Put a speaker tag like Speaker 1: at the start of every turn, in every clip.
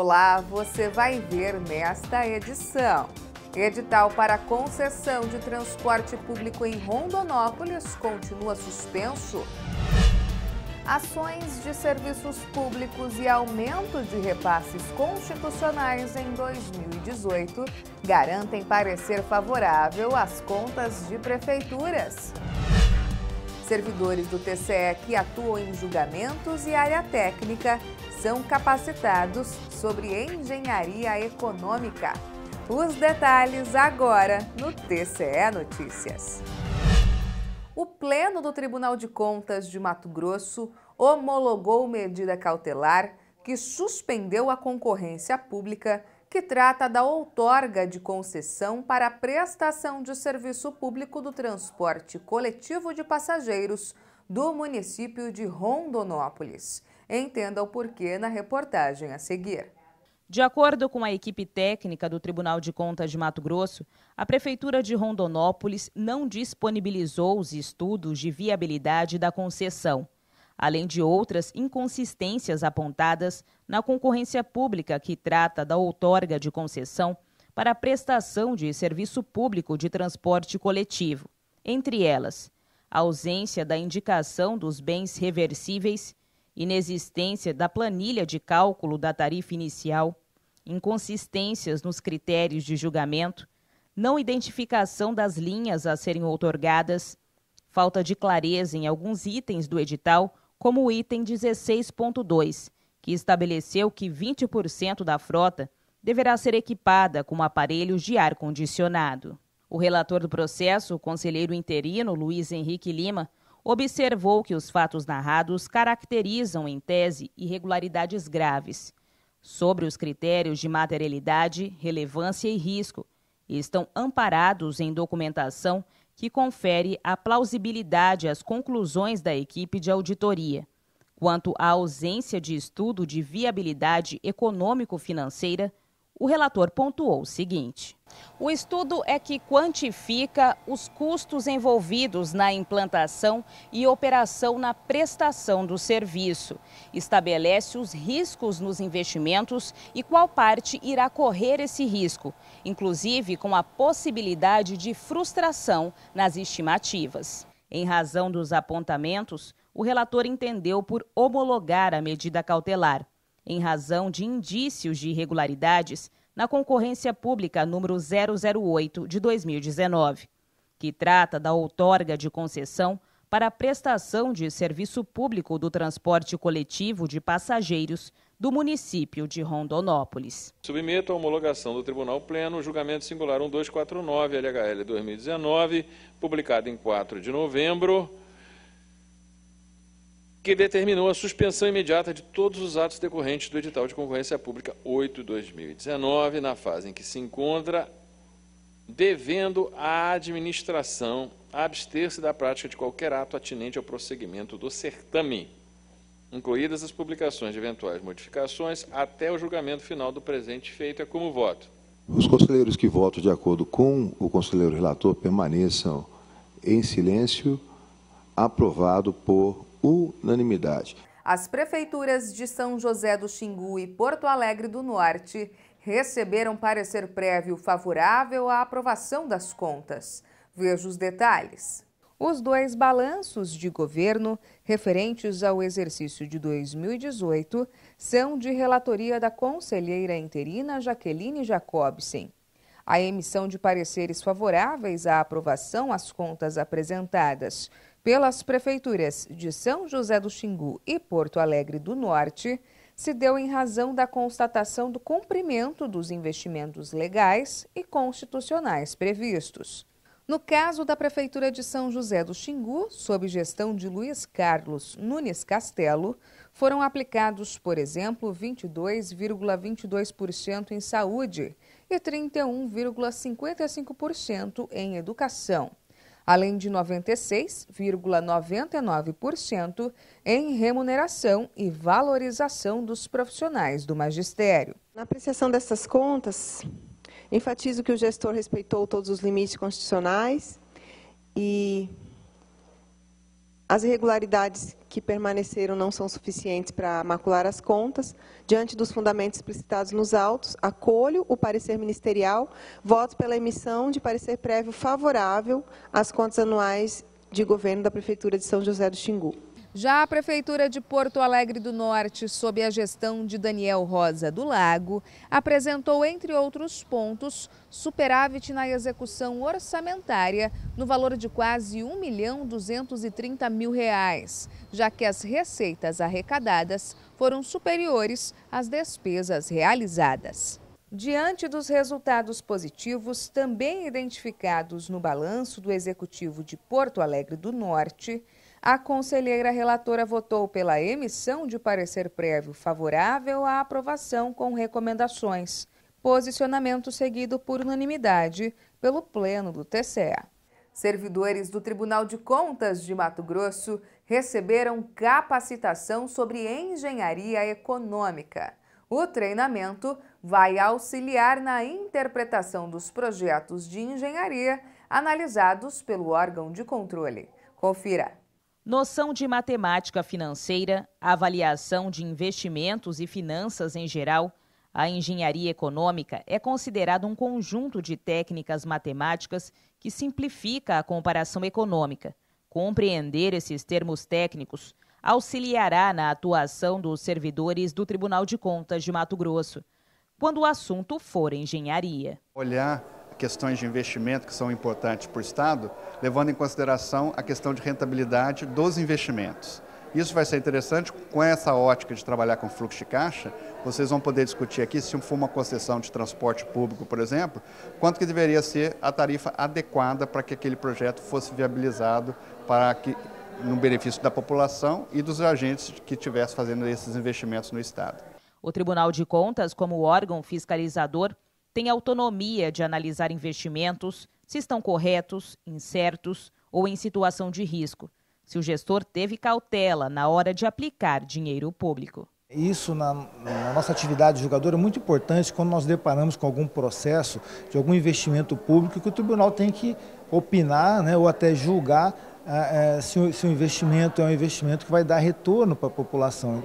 Speaker 1: Olá, você vai ver nesta edição. Edital para concessão de transporte público em Rondonópolis continua suspenso. Ações de serviços públicos e aumento de repasses constitucionais em 2018 garantem parecer favorável às contas de prefeituras. Servidores do TCE que atuam em julgamentos e área técnica são capacitados sobre engenharia econômica. Os detalhes agora no TCE Notícias. O Pleno do Tribunal de Contas de Mato Grosso homologou medida cautelar que suspendeu a concorrência pública que trata da outorga de concessão para a prestação de serviço público do transporte coletivo de passageiros do município de Rondonópolis. Entenda o porquê na reportagem a seguir.
Speaker 2: De acordo com a equipe técnica do Tribunal de Contas de Mato Grosso, a Prefeitura de Rondonópolis não disponibilizou os estudos de viabilidade da concessão além de outras inconsistências apontadas na concorrência pública que trata da outorga de concessão para a prestação de serviço público de transporte coletivo, entre elas, a ausência da indicação dos bens reversíveis, inexistência da planilha de cálculo da tarifa inicial, inconsistências nos critérios de julgamento, não identificação das linhas a serem outorgadas, falta de clareza em alguns itens do edital como o item 16.2, que estabeleceu que 20% da frota deverá ser equipada com aparelhos de ar-condicionado. O relator do processo, o conselheiro interino Luiz Henrique Lima, observou que os fatos narrados caracterizam, em tese, irregularidades graves. Sobre os critérios de materialidade, relevância e risco, estão amparados em documentação que confere a plausibilidade às conclusões da equipe de auditoria. Quanto à ausência de estudo de viabilidade econômico-financeira, o relator pontuou o seguinte. O estudo é que quantifica os custos envolvidos na implantação e operação na prestação do serviço, estabelece os riscos nos investimentos e qual parte irá correr esse risco, inclusive com a possibilidade de frustração nas estimativas. Em razão dos apontamentos, o relator entendeu por homologar a medida cautelar em razão de indícios de irregularidades na concorrência pública número 008 de 2019, que trata da outorga de concessão para a prestação de serviço público do transporte coletivo de passageiros do município de Rondonópolis.
Speaker 1: Submeto à homologação do Tribunal Pleno o julgamento singular 1249 LHL 2019, publicado em 4 de novembro que determinou a suspensão imediata de todos os atos decorrentes do edital de concorrência pública
Speaker 2: 8/2019,
Speaker 1: na fase em que se encontra devendo à administração abster-se da prática de qualquer ato atinente ao prosseguimento do certame, incluídas as publicações de eventuais modificações até o julgamento final do presente feito é como
Speaker 2: voto. Os conselheiros que votam de acordo com o conselheiro relator permaneçam em silêncio, aprovado por unanimidade.
Speaker 1: As prefeituras de São José do Xingu e Porto Alegre do Norte receberam parecer prévio favorável à aprovação das contas. Veja os detalhes. Os dois balanços de governo referentes ao exercício de 2018 são de relatoria da conselheira interina Jaqueline Jacobsen. A emissão de pareceres favoráveis à aprovação às contas apresentadas pelas prefeituras de São José do Xingu e Porto Alegre do Norte se deu em razão da constatação do cumprimento dos investimentos legais e constitucionais previstos. No caso da Prefeitura de São José do Xingu, sob gestão de Luiz Carlos Nunes Castelo, foram aplicados, por exemplo, 22,22% em saúde e 31,55% em educação além de 96,99% em remuneração e valorização dos profissionais do magistério. Na apreciação dessas contas, enfatizo que o gestor respeitou todos os limites constitucionais e as irregularidades que permaneceram não são suficientes para macular as contas. Diante dos fundamentos explicitados nos autos, acolho o parecer ministerial, voto pela emissão de parecer prévio favorável às contas anuais de governo da Prefeitura de São José do Xingu. Já a Prefeitura de Porto Alegre do Norte, sob a gestão de Daniel Rosa do Lago, apresentou, entre outros pontos, superávit na execução orçamentária no valor de quase R$ 1 milhão 230 mil, reais, já que as receitas arrecadadas foram superiores às despesas realizadas. Diante dos resultados positivos, também identificados no balanço do Executivo de Porto Alegre do Norte, a conselheira relatora votou pela emissão de parecer prévio favorável à aprovação com recomendações, posicionamento seguido por unanimidade pelo Pleno do TCE. Servidores do Tribunal de Contas de Mato Grosso receberam capacitação sobre engenharia econômica. O treinamento vai auxiliar na interpretação dos projetos de engenharia analisados pelo órgão
Speaker 2: de controle. Confira. Noção de matemática financeira, avaliação de investimentos e finanças em geral, a engenharia econômica é considerada um conjunto de técnicas matemáticas que simplifica a comparação econômica. Compreender esses termos técnicos auxiliará na atuação dos servidores do Tribunal de Contas de Mato Grosso, quando o assunto for engenharia. Olhar questões de investimento que são importantes para o Estado, levando em consideração a questão de rentabilidade dos investimentos. Isso vai ser interessante com essa ótica de trabalhar com fluxo de caixa. Vocês vão poder discutir aqui se for uma concessão de transporte público, por exemplo, quanto que deveria ser a tarifa adequada para que aquele projeto fosse viabilizado para que no benefício da população e dos agentes que estivessem fazendo esses investimentos no estado. O Tribunal de Contas, como órgão fiscalizador, tem autonomia de analisar investimentos se estão corretos, incertos ou em situação de risco, se o gestor teve cautela na hora de aplicar dinheiro público. Isso na, na, nossa atividade julgadora é muito importante quando nós deparamos com algum processo de algum investimento público que o tribunal tem que opinar né, ou até julgar ah, se, o, se o investimento é um investimento que vai dar retorno para a população.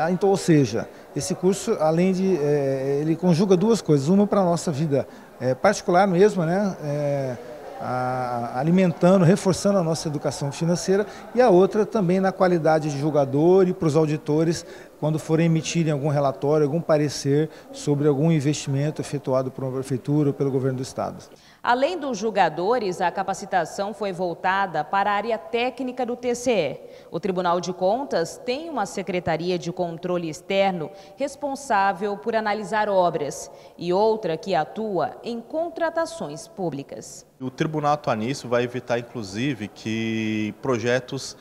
Speaker 2: Ah, então, ou seja, esse curso, além de, é, ele conjuga duas coisas, uma para a nossa vida é, particular mesmo, né? É, a, alimentando, reforçando a nossa educação financeira e a outra também na qualidade de julgador e para os auditores quando forem emitirem algum relatório, algum parecer sobre algum investimento efetuado por uma prefeitura ou pelo governo do estado. Além dos julgadores, a capacitação foi voltada para a área técnica do TCE. O Tribunal de Contas tem uma Secretaria de Controle Externo responsável por analisar obras e outra que atua em contratações públicas.
Speaker 1: O tribunal a nisso vai evitar, inclusive, que projetos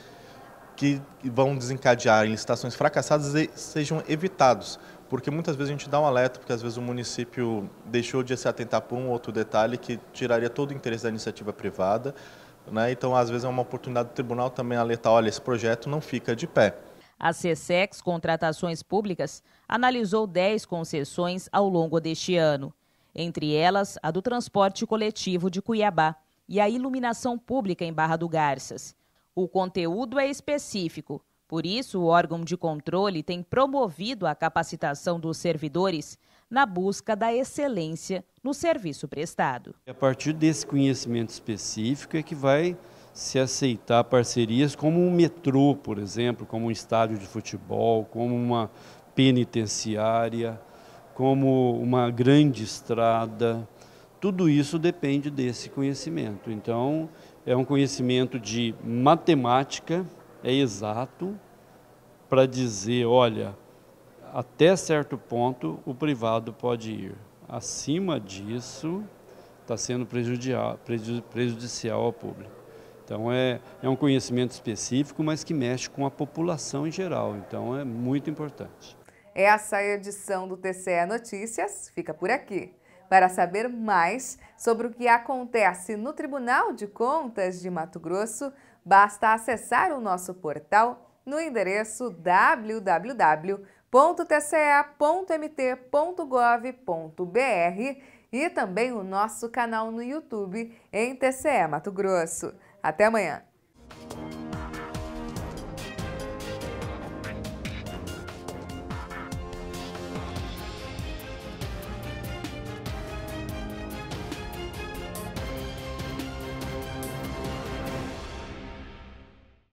Speaker 1: que vão desencadear em licitações fracassadas sejam evitados, porque muitas vezes a gente dá um alerta, porque às vezes o município deixou de se atentar para um outro detalhe que tiraria todo o interesse da iniciativa privada. Né? Então, às vezes, é uma oportunidade do tribunal também alertar: olha, esse projeto não fica de pé.
Speaker 2: A CSEX Contratações Públicas analisou 10 concessões ao longo deste ano, entre elas a do transporte coletivo de Cuiabá e a iluminação pública em Barra do Garças. O conteúdo é específico por isso, o órgão de controle tem promovido a capacitação dos servidores na busca da excelência no serviço prestado. A partir desse conhecimento específico é que vai se aceitar parcerias como um metrô, por exemplo, como um estádio de futebol, como uma penitenciária, como uma grande estrada. Tudo isso depende desse conhecimento. Então, é um conhecimento de matemática, é exato para dizer, olha, até certo ponto o privado pode ir. Acima disso, está sendo prejudicial ao público. Então é, é um conhecimento específico, mas que mexe com a população em geral. Então é muito importante.
Speaker 1: Essa é edição do TCE Notícias fica por aqui. Para saber mais sobre o que acontece no Tribunal de Contas de Mato Grosso, Basta acessar o nosso portal no endereço www.tce.mt.gov.br e também o nosso canal no YouTube em TCE Mato Grosso. Até amanhã!